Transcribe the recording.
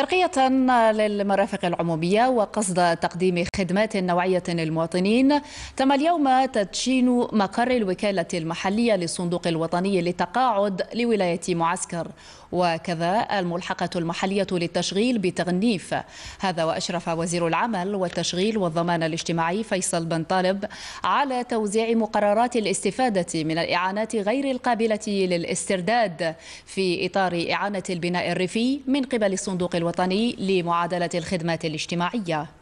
ترقية للمرافق العمومية وقصد تقديم خدمات نوعية للمواطنين تم اليوم تدشين مقر الوكالة المحلية للصندوق الوطني للتقاعد لولاية معسكر وكذا الملحقة المحلية للتشغيل بتغنيف هذا وأشرف وزير العمل والتشغيل والضمان الاجتماعي فيصل بن طالب على توزيع مقررات الاستفادة من الإعانات غير القابلة للاسترداد في إطار إعانة البناء الريفي من قبل الصندوق الوطني الوطني لمعادلة الخدمات الاجتماعية